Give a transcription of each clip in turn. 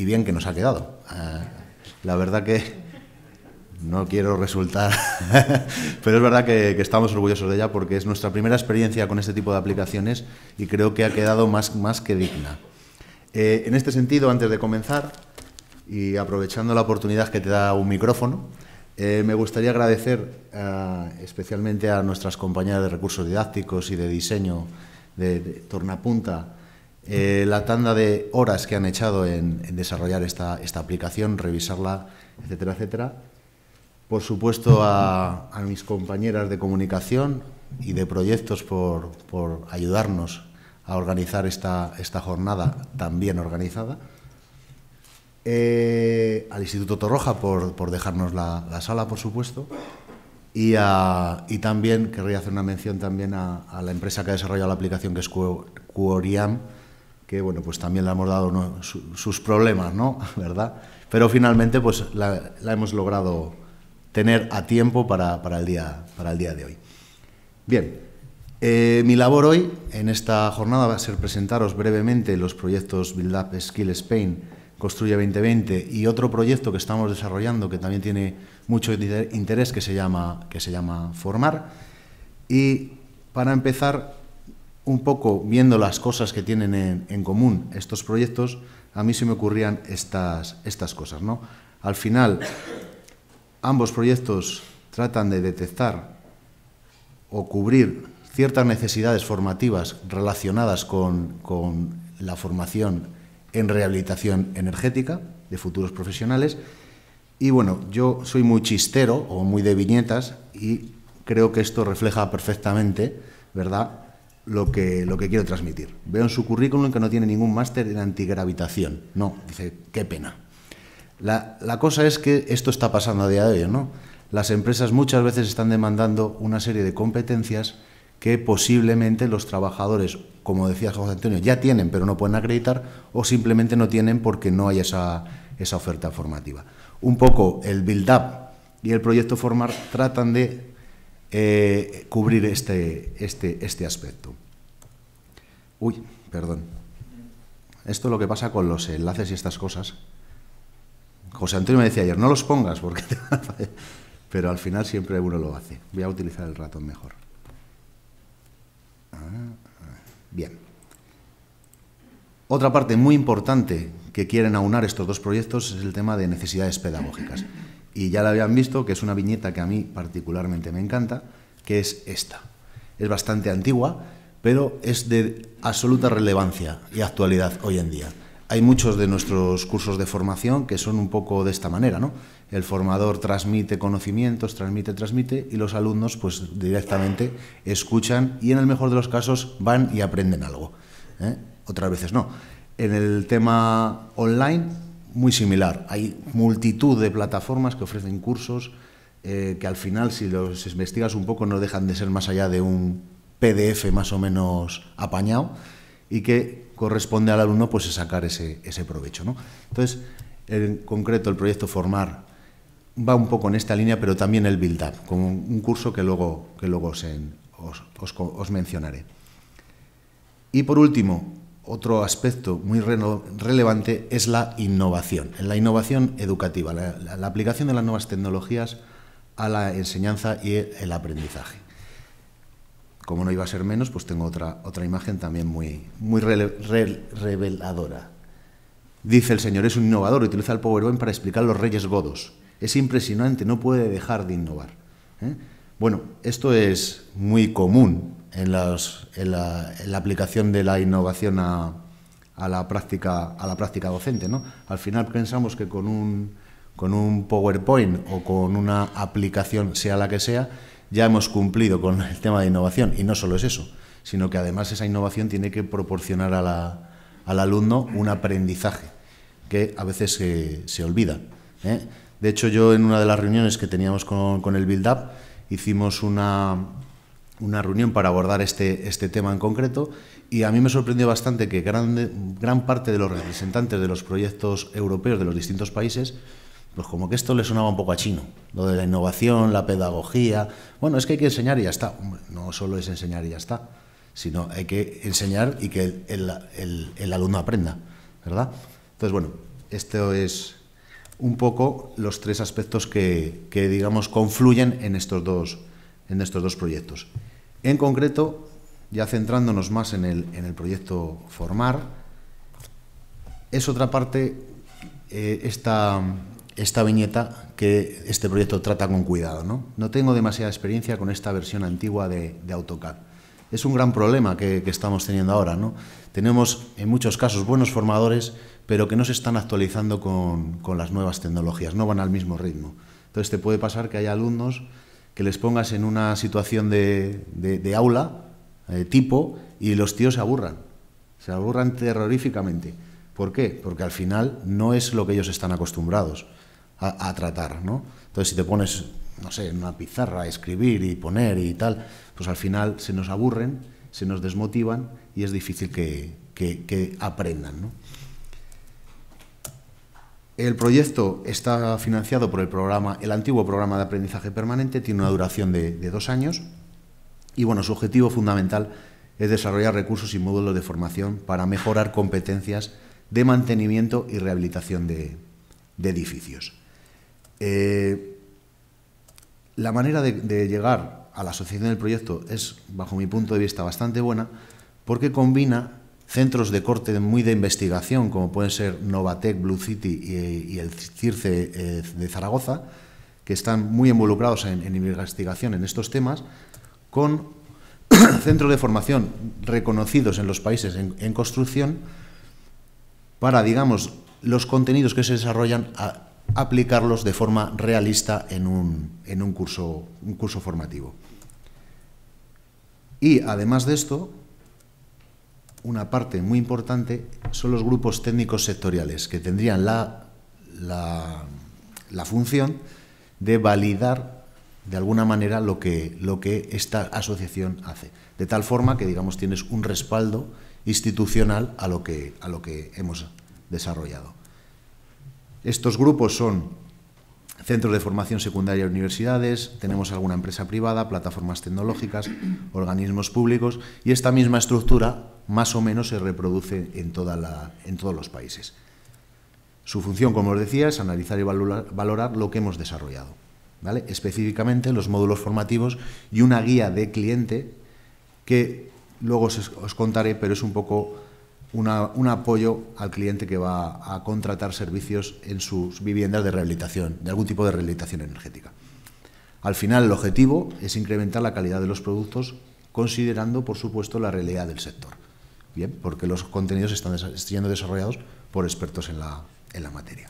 y bien que nos ha quedado. Eh, la verdad que no quiero resultar, pero es verdad que, estamos orgullosos de ella porque es nuestra primera experiencia con este tipo de aplicaciones y creo que ha quedado más, más que digna. Eh, en este sentido, antes de comenzar y aprovechando la oportunidad que te da un micrófono, eh, me gustaría agradecer especialmente a nuestras compañeras de recursos didácticos y de diseño de Tornapunta eh, la tanda de horas que han echado en, desarrollar esta, aplicación, revisarla, etcétera, etcétera. Por supuesto a, mis compañeras de comunicación y de proyectos por, ayudarnos a organizar esta, esta jornada bien organizada. Eh, al Instituto Torroja por, dejarnos la, sala, por supuesto. Y, también querría hacer una mención también a, a la empresa que ha desarrollado la aplicación, que es Quoriam, que bueno, pues también le hemos dado sus problemas, ¿no? ¿Verdad? Pero finalmente pues la, hemos logrado tener a tiempo para, el, día, para el día de hoy. Bien, eh, mi labor hoy en esta jornada va a ser presentaros brevemente los proyectos Build Up Skill Spain, Construye 2020 y otro proyecto que estamos desarrollando que también tiene mucho interés que se llama, que se llama Formar. Y para empezar, un poco viendo las cosas que tienen en, común estos proyectos, a mí se me ocurrían estas, estas cosas. ¿no? Al final, ambos proyectos tratan de detectar o cubrir ciertas necesidades formativas relacionadas con, con la formación en rehabilitación energética de futuros profesionales. Y bueno, yo soy muy chistero o muy de viñetas y creo que esto refleja perfectamente, ¿verdad?, lo que, lo quiero transmitir. Veo en su currículum que no tiene ningún máster en antigravitación. No, dice, qué pena. La, la, cosa es que esto está pasando a día de hoy, ¿no? Las empresas muchas veces están demandando una serie de competencias que posiblemente los trabajadores, como decía José Antonio, ya tienen pero no pueden acreditar o simplemente no tienen porque no hay esa, oferta formativa. Un poco el build-up y el proyecto Formar tratan de eh, cubrir este, este, este aspecto. Uy, perdón. Esto es lo que pasa con los enlaces y estas cosas. José Antonio me decía ayer, no los pongas porque te van a Pero al final siempre uno lo hace. Voy a utilizar el ratón mejor. Ah, ah. Bien. Otra parte muy importante que quieren aunar estos dos proyectos es el tema de necesidades pedagógicas. Y ya la habían visto, que es una viñeta que a mí particularmente me encanta, que es esta. Es bastante antigua, pero es de absoluta relevancia y actualidad hoy en día. Hay muchos de nuestros cursos de formación que son un poco de esta manera, ¿no? El formador transmite conocimientos, transmite, transmite, y los alumnos pues directamente escuchan y en el mejor de los casos van y aprenden algo. ¿eh? Otras veces no. En el tema online, muy similar. Hay multitud de plataformas que ofrecen cursos eh, que al final, si los investigas un poco, no dejan de ser más allá de un PDF más o menos apañado y que corresponde al alumno pues sacar ese, ese provecho. Entonces, en concreto el proyecto Formar va un poco en esta línea, pero también el Build Up, como un curso que luego, que luego os, mencionaré. Y por último, otro aspecto muy relevante es la innovación, la innovación educativa, la aplicación de las nuevas tecnologías a la enseñanza y el aprendizaje como no iba a ser menos, pues tengo otra, otra imagen también muy, muy reveladora. Dice el Señor, es un innovador, utiliza el PowerPoint para explicar los reyes godos. Es impresionante, no puede dejar de innovar. ¿eh? Bueno, esto es muy común en, en, la, aplicación de la innovación a, la práctica, a la práctica docente. ¿no? Al final pensamos que con un PowerPoint o con una aplicación, sea la que sea, ya hemos cumplido con el tema de innovación. Y no solo es eso, sino que además esa innovación tiene que proporcionar al alumno un aprendizaje que a veces se, olvida. ¿eh? De hecho, yo en una de las reuniones que teníamos con, con el Build Up hicimos una, una reunión para abordar este, este tema en concreto y a mí me sorprendió bastante que gran parte de los representantes de los proyectos europeos de los distintos países pues como que esto le sonaba un poco a chino, lo de la innovación, la pedagogía. Bueno, es que hay que enseñar y ya está. no solo es enseñar y ya está, sino hay que enseñar y que el, alumno aprenda, ¿verdad? Entonces, bueno, esto es un poco los tres aspectos que, digamos, confluyen en estos, dos, en estos dos proyectos. En concreto, ya centrándonos más en el, proyecto Formar, es otra parte eh, esta, esta viñeta que este proyecto trata con cuidado. No, no tengo demasiada experiencia con esta versión antigua de, AutoCAD. Es un gran problema que, estamos teniendo ahora. ¿no? Tenemos en muchos casos buenos formadores, pero que no se están actualizando con, las nuevas tecnologías, no van al mismo ritmo. Entonces te puede pasar que haya alumnos que les pongas en una situación de, de, de aula eh, tipo y los tíos se aburran, se aburran terroríficamente. ¿Por qué? Porque al final no es lo que ellos están acostumbrados a, tratar, ¿no? Entonces, si te pones, no sé, en una pizarra a escribir y poner y tal, pues al final se nos aburren, se nos desmotivan y es difícil que, aprendan, El proyecto está financiado por el programa, el antiguo programa de aprendizaje permanente, tiene una duración de, dos años y bueno, su objetivo fundamental es desarrollar recursos y módulos de formación para mejorar competencias de mantenimiento y rehabilitación de edificios. Eh, la manera de, llegar a la asociación del proyecto es, bajo mi punto de vista, bastante buena porque combina centros de corte muy de investigación, como pueden ser Novatec, Blue City y, el CIRCE eh, de Zaragoza, que están muy involucrados en, investigación en estos temas, con centros de formación reconocidos en los países en, en construcción para, digamos, los contenidos que se desarrollan a, aplicarlos de forma realista en un, en un, curso, un curso formativo. Y además de esto, una parte muy importante son los grupos técnicos sectoriales, que tendrían la, la, la función de validar de alguna manera lo que, lo que esta asociación hace. De tal forma que, digamos, tienes un respaldo institucional a lo que, a lo que hemos desarrollado. Estos grupos son centros de formación secundaria, universidades, tenemos alguna empresa privada, plataformas tecnológicas, organismos públicos y esta misma estructura más o menos se reproduce en, todos los países. Su función, como os decía, es analizar y valorar, lo que hemos desarrollado. Específicamente los módulos formativos y una guía de cliente que luego os contaré, pero es un poco un apoyo al cliente que va a contratar servicios en sus viviendas de rehabilitación, de algún tipo de rehabilitación energética. Al final, el objetivo es incrementar la calidad de los productos, considerando, por supuesto, la realidad del sector. Bien, porque los contenidos están siendo desarrollados por expertos en la, materia.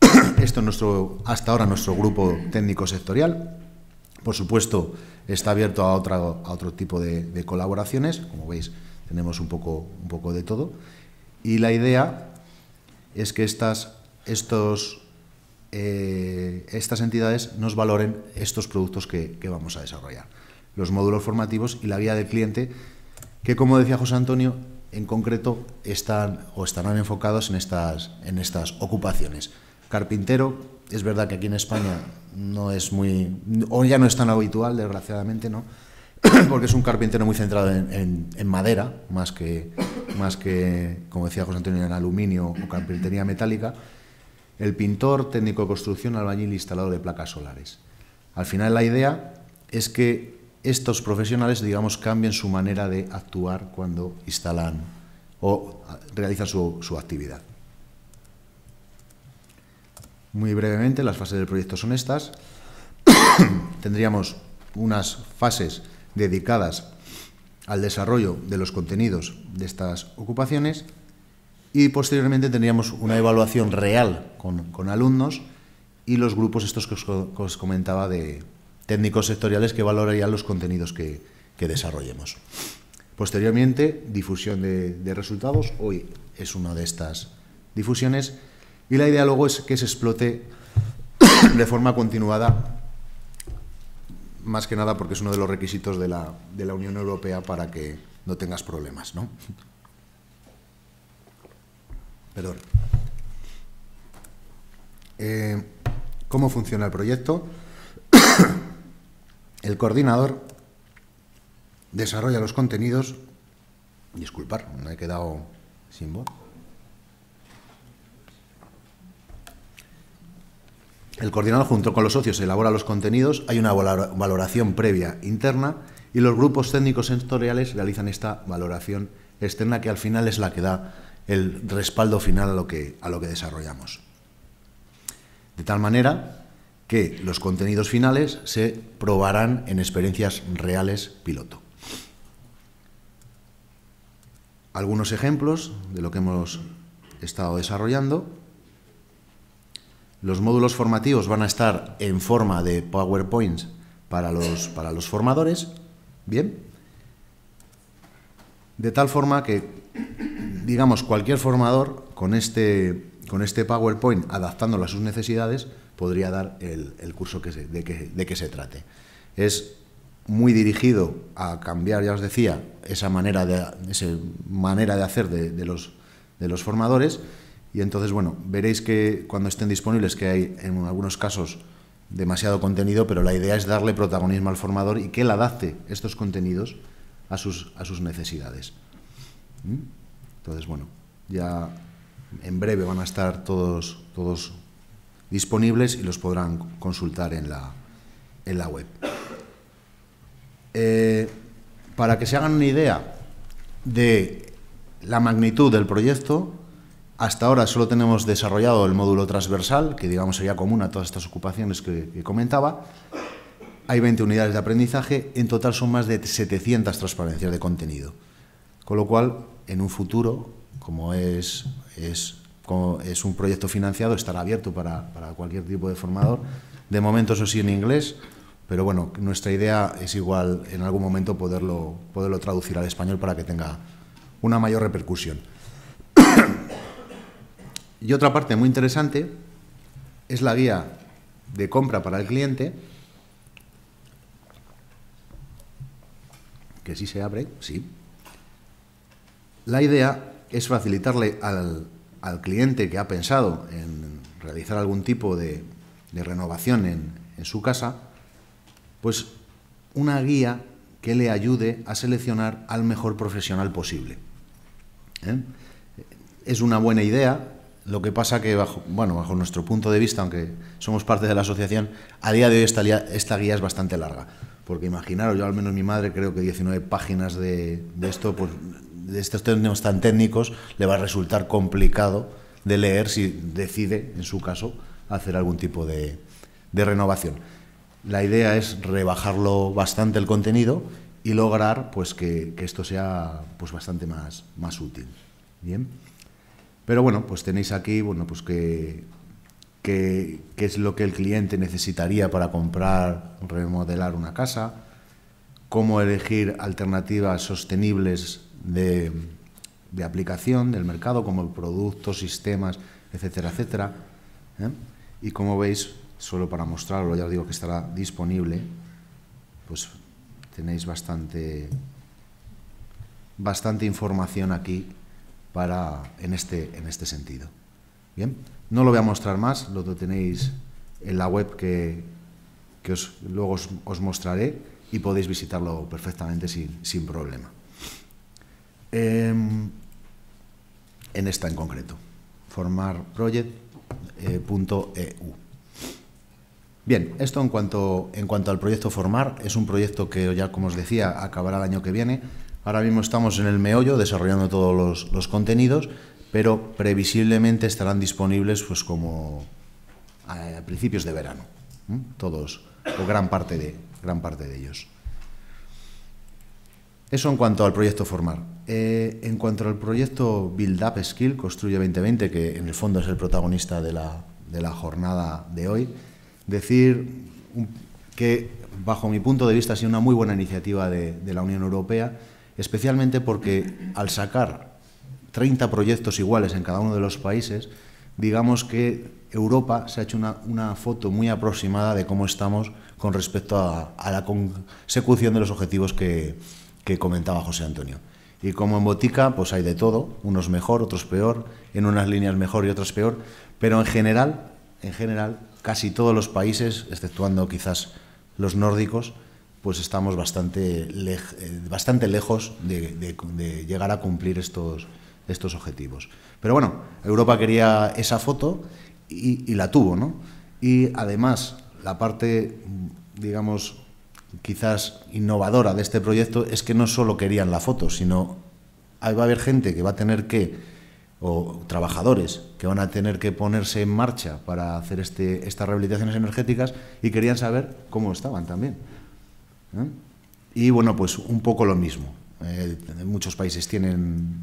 Esto es nuestro, hasta ahora nuestro grupo técnico sectorial. Por supuesto, está abierto a, otra, a otro tipo de colaboraciones. Como veis, tenemos un poco, un poco de todo. Y la idea es que estas, estos, eh, estas entidades nos valoren estos productos que, vamos a desarrollar. Los módulos formativos y la vía del cliente, que como decía José Antonio, en concreto están o estarán enfocados en estas, en estas ocupaciones. Carpintero, es verdad que aquí en España no es muy, o ya no es tan habitual, desgraciadamente, ¿no? porque es un carpintero muy centrado en, madera, más que, más que, como decía José Antonio, en aluminio o carpintería metálica. El pintor, técnico de construcción, albañil instalado de placas solares. Al final la idea es que estos profesionales, digamos, cambien su manera de actuar cuando instalan o realizan su actividad. Muy brevemente, las fases del proyecto son estas. Tendríamos unas fases dedicadas al desarrollo de los contenidos de estas ocupaciones y posteriormente tendríamos una evaluación real con, alumnos y los grupos estos que os, comentaba de técnicos sectoriales que valorarían los contenidos que, desarrollemos. Posteriormente, difusión de, de, resultados, hoy es una de estas difusiones, y la idea luego es que se explote de forma continuada más que nada porque es uno de los requisitos de la, Unión Europea para que no tengas problemas, Perdón. Eh, ¿Cómo funciona el proyecto? el coordinador desarrolla los contenidos. Disculpar, me he quedado sin voz. El coordinador junto con los socios elabora los contenidos, hay una valoración previa interna y los grupos técnicos sectoriales realizan esta valoración externa que al final es la que da el respaldo final a lo que, a lo que desarrollamos. De tal manera que los contenidos finales se probarán en experiencias reales piloto. Algunos ejemplos de lo que hemos estado desarrollando. Los módulos formativos van a estar en forma de PowerPoints para los, para los formadores, ¿bien? De tal forma que, digamos, cualquier formador con este, con este PowerPoint, adaptándolo a sus necesidades, podría dar el, curso que de, que, de se trate. Es muy dirigido a cambiar, ya os decía, esa manera de, manera de hacer de, de, los, de los formadores y entonces, bueno, veréis que cuando estén disponibles, que hay en algunos casos demasiado contenido, pero la idea es darle protagonismo al formador y que él adapte estos contenidos a sus, a sus necesidades. ¿Mm? Entonces, bueno, ya en breve van a estar todos, todos disponibles y los podrán consultar en la, web. Eh, para que se hagan una idea de la magnitud del proyecto, hasta ahora solo tenemos desarrollado el módulo transversal, que digamos sería común a todas estas ocupaciones que, comentaba. Hay 20 unidades de aprendizaje, en total son más de 700 transparencias de contenido. Con lo cual, en un futuro, como es, un proyecto financiado, estará abierto para, cualquier tipo de formador. De momento, eso sí, en inglés, pero bueno, nuestra idea es igual en algún momento poderlo traducir al español para que tenga una mayor repercusión. Y otra parte muy interesante es la guía de compra para el cliente, que sí se abre, sí. La idea es facilitarle al, cliente que ha pensado en realizar algún tipo de, renovación en, su casa, pues una guía que le ayude a seleccionar al mejor profesional posible. ¿eh? Es una buena idea lo que pasa que, bajo, bueno, bajo nuestro punto de vista, aunque somos parte de la asociación, a día de hoy esta, esta guía es bastante larga. Porque imaginaros, yo al menos mi madre creo que 19 páginas de, esto, pues de estos términos tan técnicos, le va a resultar complicado de leer si decide, en su caso, hacer algún tipo de, renovación. La idea es rebajarlo bastante el contenido y lograr pues, que, esto sea pues, bastante más, más útil. Bien. Pero bueno, pues tenéis aquí, bueno, pues qué, es lo que el cliente necesitaría para comprar, remodelar una casa, cómo elegir alternativas sostenibles de, aplicación del mercado, como productos, sistemas, etcétera, etcétera. ¿eh? Y como veis, solo para mostrarlo, ya os digo que estará disponible, pues tenéis bastante, bastante información aquí para, en, este, en este sentido. Bien, no lo voy a mostrar más, lo tenéis en la web que, que os, luego os, mostraré y podéis visitarlo perfectamente sin, problema. Em, en esta en concreto, formarproject.eu. Bien, esto en cuanto, en cuanto al proyecto Formar, es un proyecto que ya, como os decía, acabará el año que viene Ahora mismo estamos en el meollo desarrollando todos los, contenidos, pero previsiblemente estarán disponibles pues como a, principios de verano, todos o gran parte de gran parte de ellos. Eso en cuanto al proyecto Formar. Eh, en cuanto al proyecto Build Up Skill, Construye 2020, que en el fondo es el protagonista de la, jornada de hoy, decir que, bajo mi punto de vista, ha sido una muy buena iniciativa de la Unión Europea especialmente porque al sacar 30 proyectos iguales en cada uno de los países, digamos que Europa se ha hecho una, foto muy aproximada de cómo estamos con respecto a, la consecución de los objetivos que, que comentaba José Antonio. Y como en botica, pues hay de todo, unos mejor, otros peor, en unas líneas mejor y otras peor, pero en general, en general, casi todos los países, exceptuando quizás los nórdicos, pues estamos bastante, eh, bastante lejos de, llegar a cumplir estos, estos objetivos. Pero bueno, Europa quería esa foto y, la tuvo, ¿no? Y además, la parte, digamos, quizás innovadora de este proyecto es que no solo querían la foto, sino que va a haber gente que va a tener que, o trabajadores que van a tener que ponerse en marcha para hacer este, estas rehabilitaciones energéticas y querían saber cómo estaban también. ¿eh? Y bueno, pues un poco lo mismo. Eh, muchos países tienen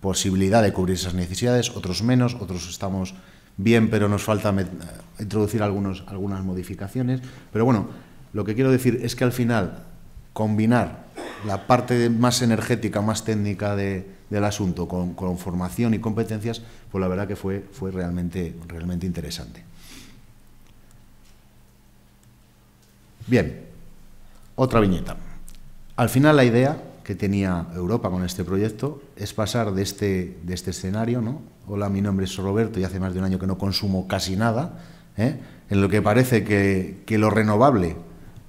posibilidad de cubrir esas necesidades, otros menos, otros estamos bien, pero nos falta eh, introducir algunos, algunas modificaciones. Pero bueno, lo que quiero decir es que al final combinar la parte más energética, más técnica del asunto con, formación y competencias, pues la verdad que fue, fue realmente, realmente interesante. Bien. Otra viñeta. Al final la idea que tenía Europa con este proyecto es pasar de este, de este escenario, ¿no? Hola, mi nombre es Roberto y hace más de un año que no consumo casi nada, ¿eh? en lo que parece que, lo renovable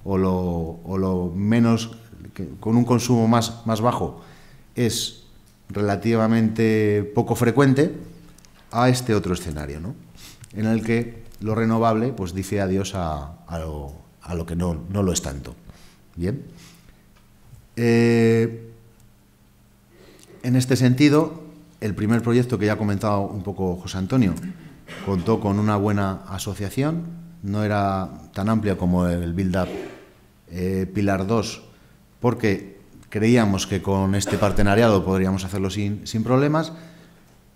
o lo, menos, con un consumo más, más bajo, es relativamente poco frecuente, a este otro escenario, ¿no? en el que lo renovable pues, dice adiós a, lo, que no, no lo es tanto. Bien. Eh, en este sentido, el primer proyecto que ya ha comentado un poco José Antonio contó con una buena asociación, no era tan amplia como el Build Up eh, Pilar 2, porque creíamos que con este partenariado podríamos hacerlo sin, problemas.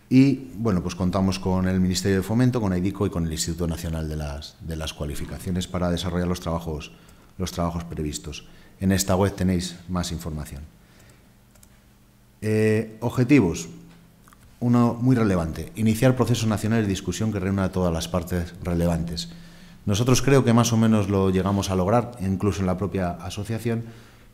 Y bueno, pues contamos con el Ministerio de Fomento, con AIDICO y con el Instituto Nacional de las, de las Cualificaciones para desarrollar los trabajos los trabajos previstos. En esta web tenéis más información. Eh, objetivos. Uno muy relevante, iniciar procesos nacionales de discusión que reúna a todas las partes relevantes. Nosotros creo que más o menos lo llegamos a lograr, incluso en la propia asociación,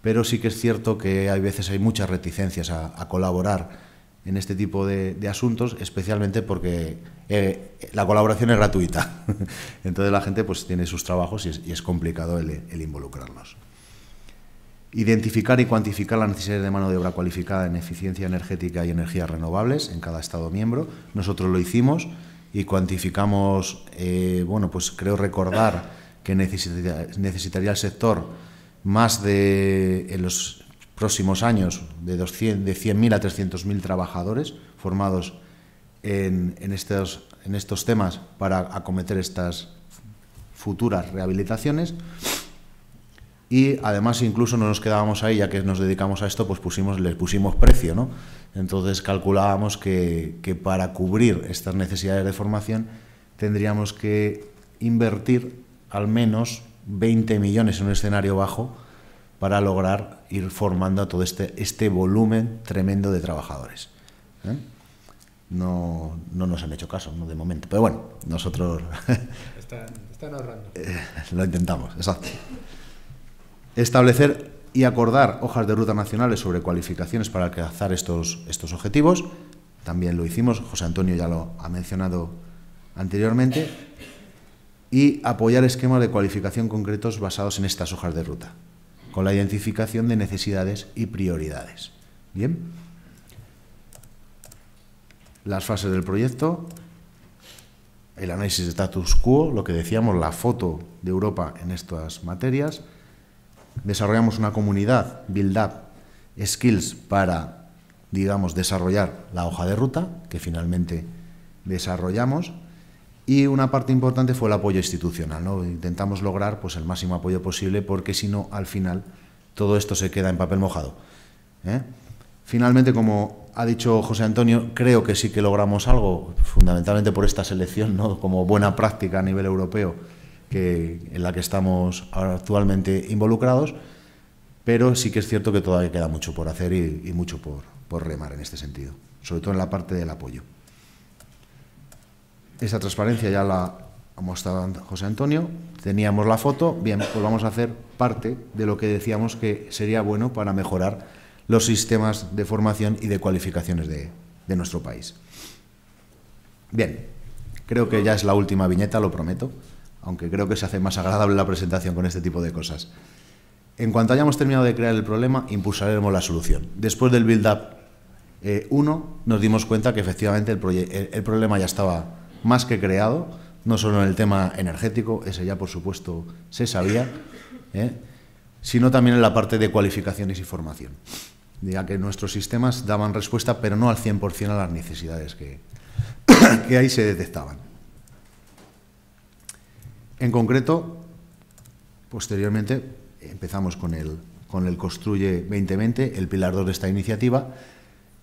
pero sí que es cierto que hay veces hay muchas reticencias a colaborar en este tipo de, asuntos, especialmente porque eh, la colaboración es gratuita. Entonces la gente pues, tiene sus trabajos y es, complicado el, involucrarlos. Identificar y cuantificar las necesidades de mano de obra cualificada en eficiencia energética y energías renovables en cada Estado miembro. Nosotros lo hicimos y cuantificamos, eh, bueno, pues creo recordar que necesitaría, el sector más de los próximos años de, 100.000 a 300.000 trabajadores formados en, estos, temas para acometer estas futuras rehabilitaciones. Y además incluso no nos quedábamos ahí, ya que nos dedicamos a esto, pues pusimos, les pusimos precio, ¿no? Entonces calculábamos que, que para cubrir estas necesidades de formación tendríamos que invertir al menos 20 millones en un escenario bajo para lograr ir formando todo este, este volumen tremendo de trabajadores. ¿eh? No, nos han hecho caso, no de momento. Pero bueno, nosotros... están, ahorrando. Eh, lo intentamos, exacto. Establecer y acordar hojas de ruta nacionales sobre cualificaciones para alcanzar estos, estos objetivos. También lo hicimos, José Antonio ya lo ha mencionado anteriormente. Y apoyar esquemas de cualificación concretos basados en estas hojas de ruta con la identificación de necesidades y prioridades. Bien. Las fases del proyecto, el análisis de status quo, lo que decíamos, la foto de Europa en estas materias. Desarrollamos una comunidad, Build Up Skills, para, digamos, desarrollar la hoja de ruta que finalmente desarrollamos. Y una parte importante fue el apoyo institucional. ¿no? Intentamos lograr pues, el máximo apoyo posible porque si no, al final, todo esto se queda en papel mojado. ¿eh? Finalmente, como ha dicho José Antonio, creo que sí que logramos algo, fundamentalmente por esta selección, ¿no? como buena práctica a nivel europeo que, en la que estamos actualmente involucrados, pero sí que es cierto que todavía queda mucho por hacer y, mucho por remar en este sentido, sobre todo en la parte del apoyo esa transparencia ya la ha mostrado José Antonio, teníamos la foto, bien, pues vamos a hacer parte de lo que decíamos que sería bueno para mejorar los sistemas de formación y de cualificaciones de, nuestro país. Bien, creo que ya es la última viñeta, lo prometo, aunque creo que se hace más agradable la presentación con este tipo de cosas. En cuanto hayamos terminado de crear el problema, impulsaremos la solución. Después del build-up 1, eh, nos dimos cuenta que efectivamente el problema ya estaba más que creado, no solo en el tema energético, ese ya por supuesto se sabía, ¿eh? sino también en la parte de cualificaciones y formación. Ya que nuestros sistemas daban respuesta, pero no al 100% a las necesidades que, que ahí se detectaban. En concreto, posteriormente empezamos con el, con el Construye 2020, el pilar 2 de esta iniciativa,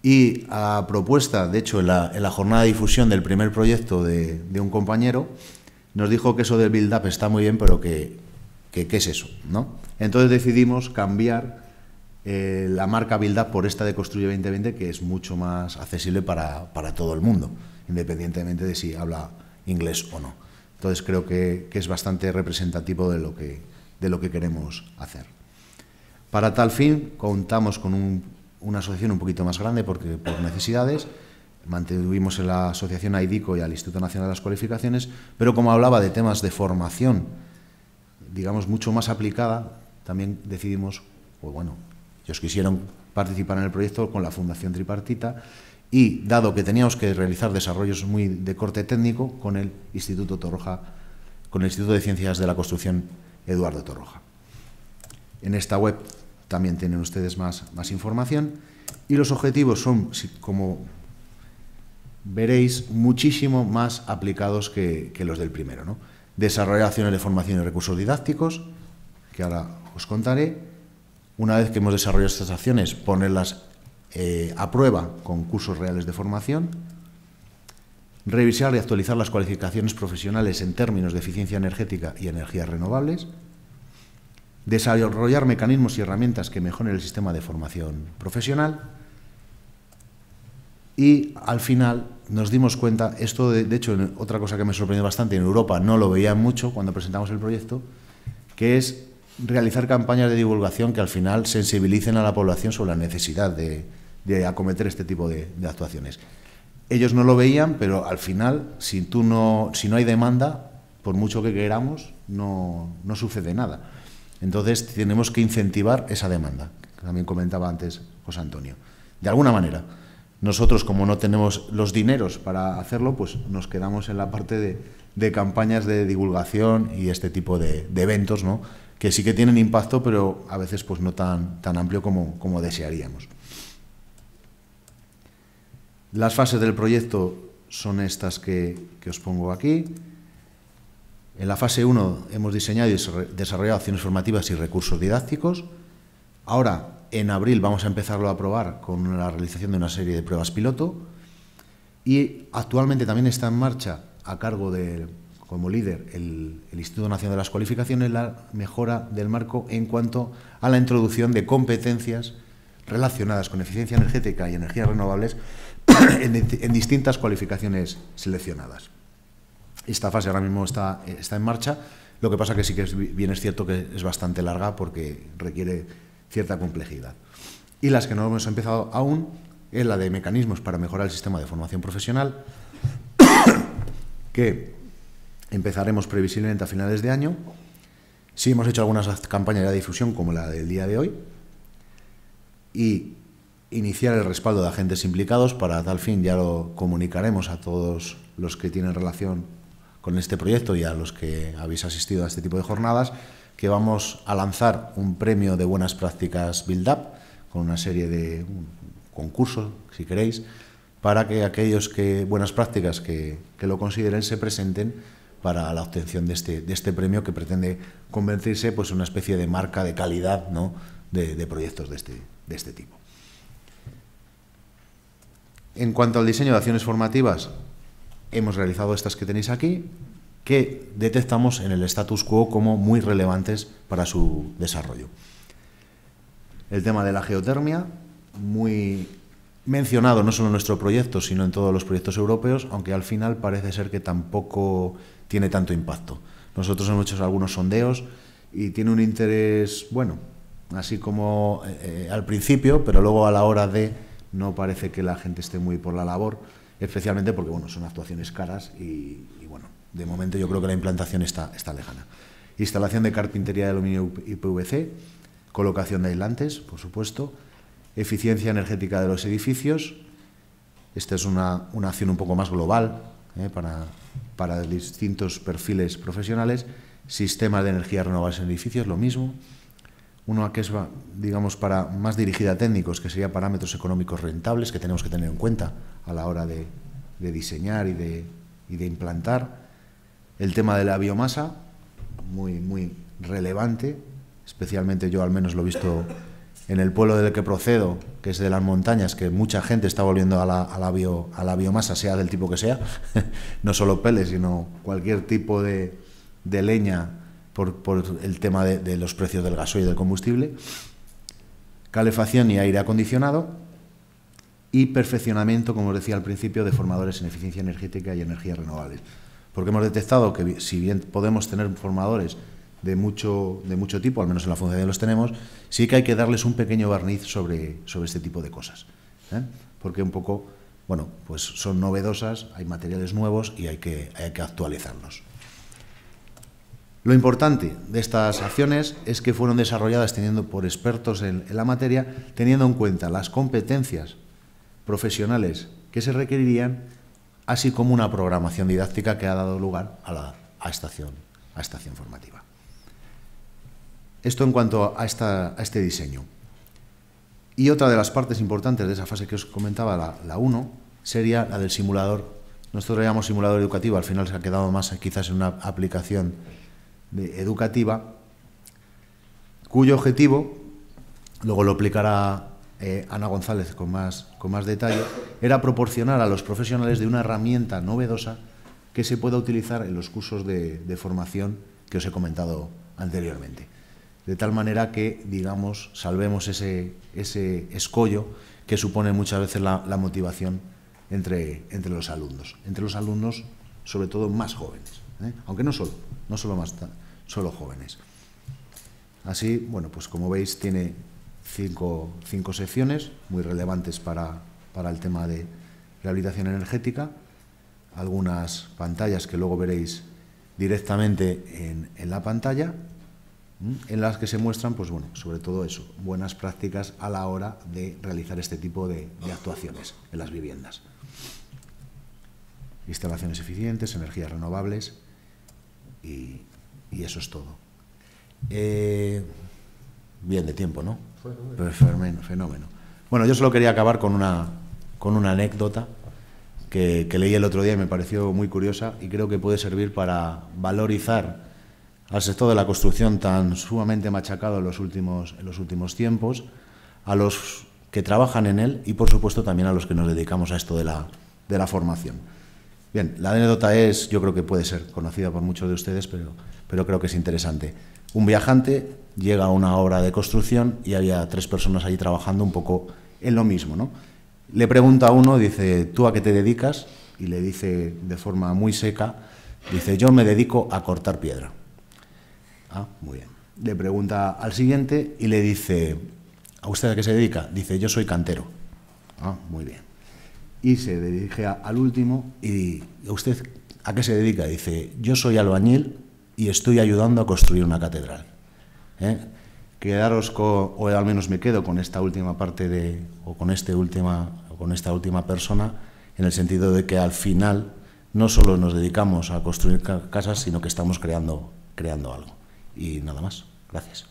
y a propuesta, de hecho, en la, jornada de difusión del primer proyecto de, un compañero, nos dijo que eso del build-up está muy bien, pero que, ¿qué es eso? ¿no? Entonces decidimos cambiar eh, la marca build-up por esta de Construye 2020, que es mucho más accesible para, todo el mundo, independientemente de si habla inglés o no. Entonces creo que, que, es bastante representativo de lo, que, de lo que queremos hacer. Para tal fin, contamos con un una asociación un poquito más grande porque por necesidades. Mantuvimos en la asociación AIDICO y al Instituto Nacional de las Cualificaciones, pero como hablaba de temas de formación, digamos, mucho más aplicada, también decidimos, pues bueno, ellos quisieron participar en el proyecto con la Fundación Tripartita y, dado que teníamos que realizar desarrollos muy de corte técnico, con el Instituto Torroja, con el Instituto de Ciencias de la Construcción Eduardo Torroja. En esta web también tienen ustedes más, información. Y los objetivos son, como veréis, muchísimo más aplicados que, los del primero. Desarrollar acciones de formación y recursos didácticos, que ahora os contaré. Una vez que hemos desarrollado estas acciones, ponerlas eh, a prueba con cursos reales de formación. Revisar y actualizar las cualificaciones profesionales en términos de eficiencia energética y energías renovables desarrollar mecanismos y herramientas que mejoren el sistema de formación profesional y al final nos dimos cuenta, esto de, hecho otra cosa que me sorprendió bastante, en Europa no lo veían mucho cuando presentamos el proyecto, que es realizar campañas de divulgación que al final sensibilicen a la población sobre la necesidad de, acometer este tipo de, actuaciones. Ellos no lo veían, pero al final, si, tú no, si no hay demanda, por mucho que queramos, no sucede nada. Entonces tenemos que incentivar esa demanda, que también comentaba antes José Antonio. De alguna manera, nosotros como no tenemos los dineros para hacerlo, pues nos quedamos en la parte de, campañas de divulgación y este tipo de, eventos, ¿no? que sí que tienen impacto, pero a veces pues no tan, tan amplio como, desearíamos. Las fases del proyecto son estas que os pongo aquí. En la fase 1 hemos diseñado y desarrollado acciones formativas y recursos didácticos. Ahora, en abril, vamos a empezarlo a probar con la realización de una serie de pruebas piloto. Y actualmente también está en marcha, a cargo de, como líder, el, Instituto Nacional de las Cualificaciones, la mejora del marco en cuanto a la introducción de competencias relacionadas con eficiencia energética y energías renovables en distintas cualificaciones seleccionadas. Esta fase ahora mismo está, está en marcha. Lo que pasa que sí que es, bien es cierto que es bastante larga porque requiere cierta complejidad. Y las que no hemos empezado aún es la de mecanismos para mejorar el sistema de formación profesional, que empezaremos previsiblemente a finales de año. Sí hemos hecho algunas campañas de difusión como la del día de hoy y iniciar el respaldo de agentes implicados para tal fin ya lo comunicaremos a todos los que tienen relación con este proyecto y a los que habéis asistido a este tipo de jornadas, que vamos a lanzar un premio de buenas prácticas Build Up con una serie de concursos si queréis, para que aquellos que buenas prácticas que, lo consideren se presenten para la obtención de este, de este premio que pretende convertirse pues una especie de marca de calidad ¿no? de, de proyectos de este, de este tipo. En cuanto al diseño de acciones formativas, hemos realizado estas que tenéis aquí, que detectamos en el status quo como muy relevantes para su desarrollo. El tema de la geotermia, muy mencionado no solo en nuestro proyecto, sino en todos los proyectos europeos, aunque al final parece ser que tampoco tiene tanto impacto. Nosotros hemos hecho algunos sondeos y tiene un interés, bueno, así como eh, eh, al principio, pero luego a la hora de no parece que la gente esté muy por la labor especialmente porque bueno, son actuaciones caras y, bueno, de momento yo creo que la implantación está, está lejana. Instalación de carpintería de aluminio y PVC, colocación de aislantes, por supuesto, eficiencia energética de los edificios. Esta es una, acción un poco más global eh, para, para distintos perfiles profesionales. Sistemas de energía renovables en edificios, lo mismo. Uno que es, digamos, para, más dirigida a técnicos, que sería parámetros económicos rentables que tenemos que tener en cuenta a la hora de, diseñar y de, de implantar. El tema de la biomasa, muy, muy relevante, especialmente yo al menos lo he visto en el pueblo del que procedo, que es de las montañas, que mucha gente está volviendo a la, a a la biomasa, sea del tipo que sea, no solo peles, sino cualquier tipo de, de leña por, el tema de, los precios del gasoil y del combustible, calefacción y aire acondicionado y perfeccionamiento, como os decía al principio, de formadores en eficiencia energética y energías renovables. Porque hemos detectado que si bien podemos tener formadores de mucho, de mucho tipo, al menos en la función de los tenemos, sí que hay que darles un pequeño barniz sobre, sobre este tipo de cosas. ¿eh? Porque un poco bueno, pues son novedosas, hay materiales nuevos y hay que, hay que actualizarlos. Lo importante de estas acciones es que fueron desarrolladas teniendo por expertos en, la materia, teniendo en cuenta las competencias profesionales que se requerirían, así como una programación didáctica que ha dado lugar a la estación, formativa. Esto en cuanto a, este diseño. Y otra de las partes importantes de esa fase que os comentaba, la 1, sería la del simulador. Nosotros lo llamamos simulador educativo, al final se ha quedado más quizás en una aplicación educativa, cuyo objetivo, luego lo explicará eh, Ana González con más, con más detalle, era proporcionar a los profesionales de una herramienta novedosa que se pueda utilizar en los cursos de, formación que os he comentado anteriormente. De tal manera que, digamos, salvemos ese, ese escollo que supone muchas veces la, motivación entre, entre, los alumnos, entre los alumnos sobre todo más jóvenes, ¿eh? aunque no solo no solo más solo jóvenes. Así, bueno, pues como veis tiene cinco, cinco secciones muy relevantes para, el tema de rehabilitación energética, algunas pantallas que luego veréis directamente en, la pantalla, en las que se muestran, pues bueno, sobre todo eso, buenas prácticas a la hora de realizar este tipo de, de actuaciones en las viviendas. Instalaciones eficientes, energías renovables, y, eso es todo. Eh, bien de tiempo, ¿no? Fenómeno. Fenómeno. Bueno, yo solo quería acabar con una, con una anécdota que, que leí el otro día y me pareció muy curiosa y creo que puede servir para valorizar al sector de la construcción tan sumamente machacado en los últimos, en los últimos tiempos, a los que trabajan en él y, por supuesto, también a los que nos dedicamos a esto de la, de la formación. Bien, la anécdota es, yo creo que puede ser conocida por muchos de ustedes, pero, pero creo que es interesante. Un viajante llega a una obra de construcción y había tres personas allí trabajando un poco en lo mismo, ¿no? Le pregunta a uno, dice, ¿tú a qué te dedicas? Y le dice de forma muy seca, dice, yo me dedico a cortar piedra. Ah, muy bien. Le pregunta al siguiente y le dice, ¿a usted a qué se dedica? Dice, yo soy cantero. Ah, muy bien y se dirige al último y ¿usted a qué se dedica? Dice, yo soy albañil y estoy ayudando a construir una catedral. ¿eh? Quedaros con, o al menos me quedo con esta última parte de, o con, este última, con esta última persona, en el sentido de que al final no solo nos dedicamos a construir casas, sino que estamos creando, creando algo. Y nada más. Gracias.